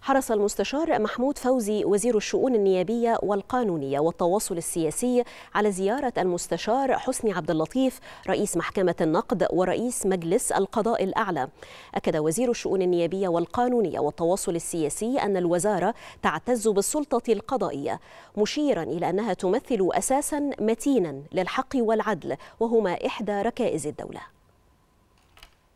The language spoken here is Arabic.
حرص المستشار محمود فوزي وزير الشؤون النيابية والقانونية والتواصل السياسي على زيارة المستشار حسني عبد اللطيف رئيس محكمة النقد ورئيس مجلس القضاء الأعلى أكد وزير الشؤون النيابية والقانونية والتواصل السياسي أن الوزارة تعتز بالسلطة القضائية مشيرا إلى أنها تمثل أساسا متينا للحق والعدل وهما إحدى ركائز الدولة